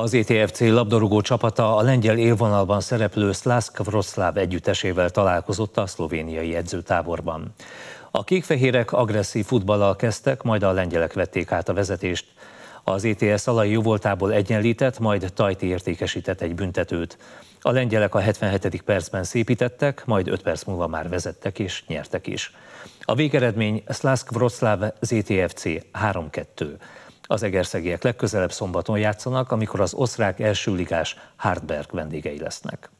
Az ETFC labdarúgó csapata a lengyel élvonalban szereplő Szlászk Vroszláv együttesével találkozott a szlovéniai edzőtáborban. A kékfehérek agresszív futballal kezdtek, majd a lengyelek vették át a vezetést. Az ETS alai jóvoltából egyenlített, majd Tajti értékesített egy büntetőt. A lengyelek a 77. percben szépítettek, majd 5 perc múlva már vezettek és nyertek is. A végeredmény Szlászk Vroszláv ZTFC 3-2. Az egerszegiek legközelebb szombaton játszanak, amikor az osztrák ligás Hartberg vendégei lesznek.